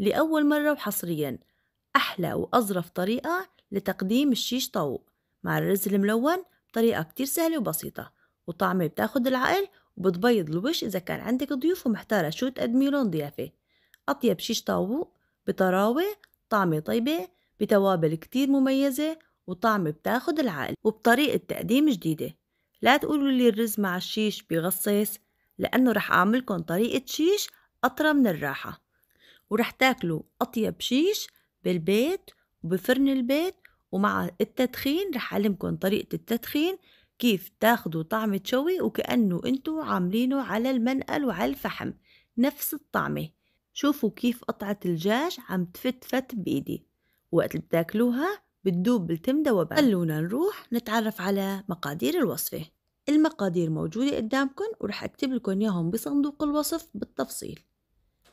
لأول مرة وحصريا أحلى وأظرف طريقة لتقديم الشيش طاووق مع الرز الملون بطريقة كتير سهلة وبسيطة وطعمة بتاخد العقل وبتبيض الوش إذا كان عندك ضيوف ومحتارة شو تقدمي لهم ضيافة أطيب شيش طاووق بطراوة طعمة طيبة بتوابل كتير مميزة وطعمة بتاخد العقل وبطريقة تقديم جديدة لا تقولوا لي الرز مع الشيش بغصص لأنه رح أعملكم طريقة شيش أطرى من الراحة ورح تاكلوا أطيب شيش بالبيت وبفرن البيت ومع التدخين رح أعلمكم طريقة التدخين كيف تاخدوا طعم تشوي وكأنه انتو عاملينه على المنقل وعلى الفحم نفس الطعمة شوفوا كيف قطعة الدجاج عم تفتفت بإيدي وقت اللي بتاكلوها بتدوب بالتمدة وبعد خلونا نروح نتعرف على مقادير الوصفة المقادير موجودة قدامكم ورح أكتب لكم إياهم بصندوق الوصف بالتفصيل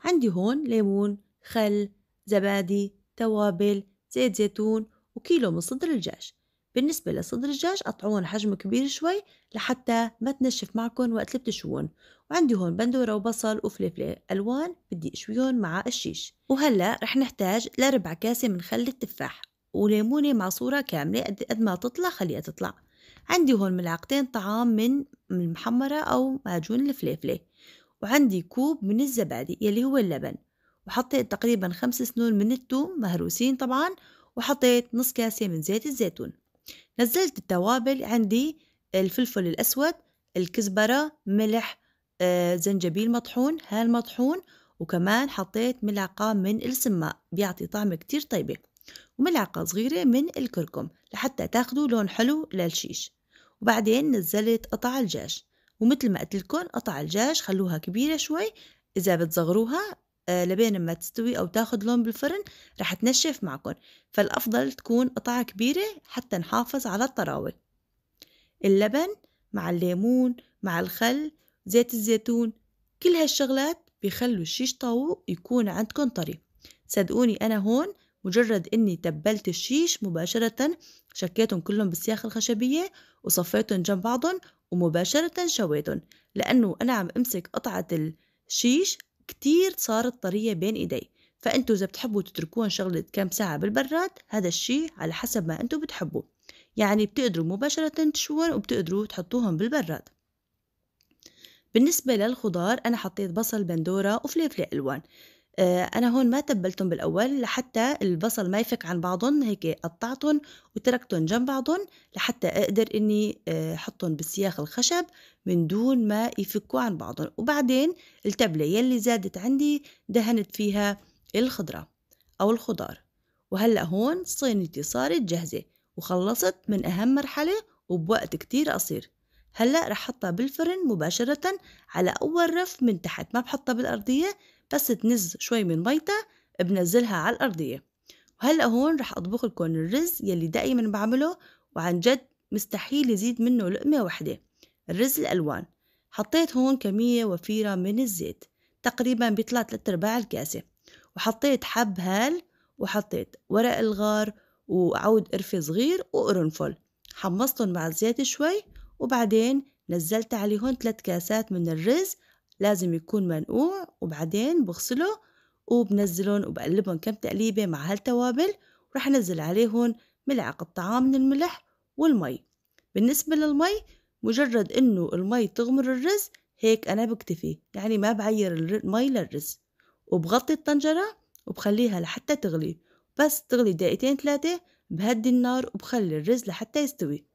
عندي هون ليمون خل زبادي توابل زيت زيتون وكيلو من صدر الدجاج بالنسبة لصدر الدجاج قطعون حجم كبير شوي لحتى ما تنشف معكم وقت اللي بتشوون وعندي هون بندورة وبصل وفلفلة ألوان بدي أشويهم مع الشيش وهلأ رح نحتاج لربع كاسة من خل التفاح وليمونة معصورة كاملة قد ما تطلع خليها تطلع عندي هون ملعقتين طعام من المحمرة أو معجون الفليفلة وعندي كوب من الزبادي يلي هو اللبن وحطيت تقريبا خمس سنون من التوم مهروسين طبعا وحطيت نص كاسة من زيت الزيتون نزلت التوابل عندي الفلفل الأسود الكزبرة ملح آه، زنجبيل مطحون هال مطحون وكمان حطيت ملعقة من السماء بيعطي طعم كتير طيبة وملعقة صغيرة من الكركم لحتى تاخدوا لون حلو للشيش وبعدين نزلت قطع الجاج ومثل ما قلت لكم قطع الدجاج خلوها كبيرة شوي إذا بتصغروها آه، لبين ما تستوي أو تاخد لون بالفرن رح تنشف معكم فالأفضل تكون قطعة كبيرة حتى نحافظ على الطراوة اللبن مع الليمون مع الخل زيت الزيتون كل هالشغلات بيخلوا الشيش طاووق يكون عندكم طري صدقوني أنا هون مجرد إني تبلت الشيش مباشرة شكيتهم كلهم بالسياخ الخشبية وصفيتهم جنب بعضهم ومباشرة شويتهم لأنه أنا عم أمسك قطعة الشيش كتير صارت طرية بين إيدي فأنتوا إذا بتحبوا تتركون شغلة كم ساعة بالبراد هذا الشيء على حسب ما أنتوا بتحبوا يعني بتقدروا مباشرة تشوون وبتقدروا تحطوهم بالبراد بالنسبة للخضار أنا حطيت بصل بندورة وفليفلة ألوان آه، أنا هون ما تبّلتهم بالأول لحتى البصل ما يفك عن بعضن هيك قطعتن وتركتن جنب بعضن لحتى أقدر إني آه، أحطهم بالسياخ الخشب من دون ما يفكوا عن بعضن وبعدين التبلة يلي زادت عندي دهنت فيها الخضرة أو الخضار وهلأ هون صينيتي صارت جاهزة وخلصت من أهم مرحلة وبوقت كتير قصير هلا رح حطها بالفرن مباشرة على أول رف من تحت ما بحطها بالأرضية بس تنز شوي من ميتها بنزلها على الأرضية وهلا هون رح أطبخ لكم الرز يلي دائما بعمله وعن جد مستحيل يزيد منه لقمة واحدة الرز الألوان حطيت هون كمية وفيرة من الزيت تقريبا بيطلع تلات أرباع الكاسة وحطيت حب هال وحطيت ورق الغار وعود قرفة صغير وقرنفل حمصتهم مع الزيت شوي وبعدين نزلت هون ثلاث كاسات من الرز لازم يكون منقوع وبعدين بغسله وبنزلهم وبقلبهم كم تقليبة مع هالتوابل ورح أنزل عليهم ملعقة طعام من الملح والمي بالنسبة للمي مجرد إنه المي تغمر الرز هيك أنا بكتفي يعني ما بعير المي للرز وبغطي الطنجرة وبخليها لحتى تغلي بس تغلي دقيقتين ثلاثة بهدي النار وبخلي الرز لحتى يستوي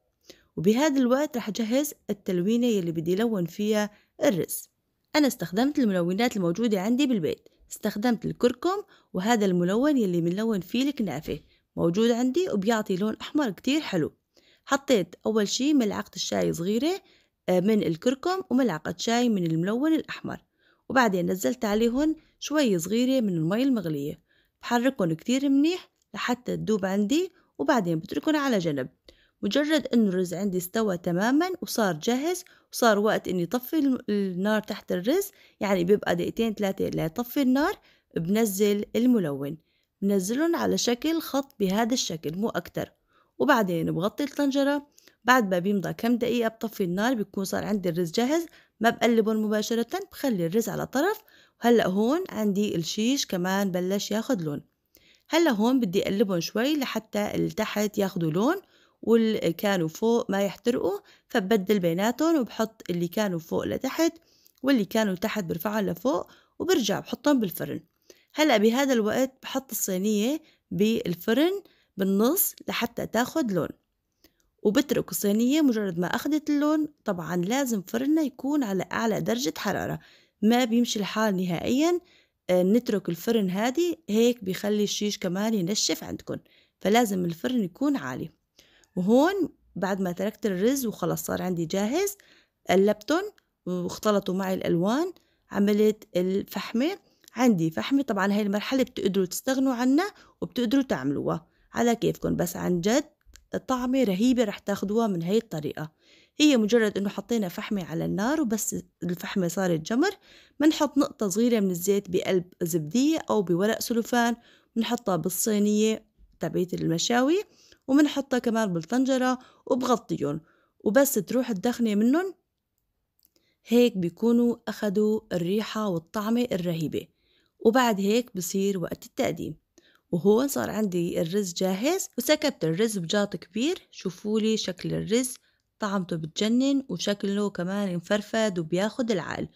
وبهذا الوقت راح أجهز التلوينة يلي بدي لون فيها الرز أنا استخدمت الملونات الموجودة عندي بالبيت استخدمت الكركم وهذا الملون يلي بنلون فيه الكنافة موجود عندي وبيعطي لون أحمر كتير حلو حطيت أول شي ملعقة الشاي صغيرة آه، من الكركم وملعقة شاي من الملون الأحمر وبعدين نزلت عليهم شوي صغيرة من المي المغلية بحركهم كتير منيح لحتى تدوب عندي وبعدين بتركهم على جنب مجرد انه الرز عندي استوى تماما وصار جاهز وصار وقت اني طفي النار تحت الرز يعني بيبقى دقيقتين ثلاثة لطفي النار بنزل الملون بنزلهم على شكل خط بهذا الشكل مو أكتر وبعدين بغطي الطنجرة بعد ما بيمضى كم دقيقة بطفي النار بيكون صار عندي الرز جاهز ما بقلبهم مباشرة بخلي الرز على طرف وهلأ هون عندي الشيش كمان بلش ياخد لون هلا هون بدي اقلبهم شوي لحتى التحت ياخدوا لون واللي كانوا فوق ما يحترقوا فببدل بيناتهم وبحط اللي كانوا فوق لتحت واللي كانوا تحت برفعهم لفوق وبرجع بحطهم بالفرن هلأ بهذا الوقت بحط الصينية بالفرن بالنص لحتى تاخد لون وبترك الصينية مجرد ما أخدت اللون طبعا لازم فرننا يكون على أعلى درجة حرارة ما بيمشي الحال نهائيا آه، نترك الفرن هادي هيك بيخلي الشيش كمان ينشف عندكم فلازم الفرن يكون عالي وهون بعد ما تركت الرز وخلص صار عندي جاهز قلبتهم واختلطوا معي الألوان عملت الفحمة عندي فحمة طبعا هاي المرحلة بتقدروا تستغنوا عنها وبتقدروا تعملوها على كيفكم بس عن جد طعمة رهيبة رح تاخدوها من هاي الطريقة هي مجرد انه حطينا فحمة على النار وبس الفحمة صارت جمر بنحط نقطة صغيرة من الزيت بقلب زبدية او بورق سلوفان بنحطها بالصينية تبعت المشاوي وبنحطها كمان بالطنجرة وبغطيهم وبس تروح الدخنة منهم هيك بيكونوا أخدوا الريحة والطعمة الرهيبة وبعد هيك بصير وقت التقديم وهون صار عندي الرز جاهز وسكبت الرز بجاط كبير شوفولي شكل الرز طعمته بتجنن وشكله كمان مفرفد وبياخد العقل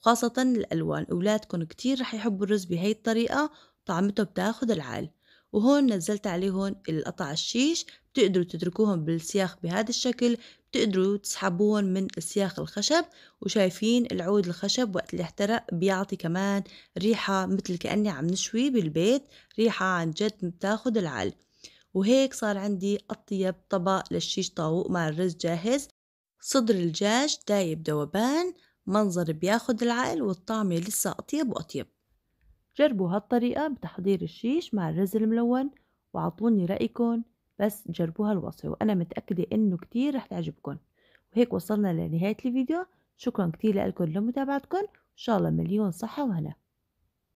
وخاصة الألوان أولادكم كتير رح يحبوا الرز بهي الطريقة طعمته بتاخد العقل وهون نزلت عليهم القطع الشيش بتقدروا تتركوهم بالسياخ بهذا الشكل بتقدروا تسحبوهم من سياخ الخشب وشايفين العود الخشب وقت اللي احترق بيعطي كمان ريحة مثل كأني عم نشوي بالبيت ريحة عن جد بتاخد العال وهيك صار عندي أطيب طبق للشيش طاووق مع الرز جاهز صدر الدجاج دايب دوبان منظر بياخد العقل والطعمة لسه أطيب وأطيب جربوا هالطريقة بتحضير الشيش مع الرز الملون وعطوني رأيكم بس جربوا هالوصفة وأنا متأكدة إنه كتير رح تعجبكم وهيك وصلنا لنهاية الفيديو شكرا كتير لكم لمتابعتكم إن شاء الله مليون صحة وهنا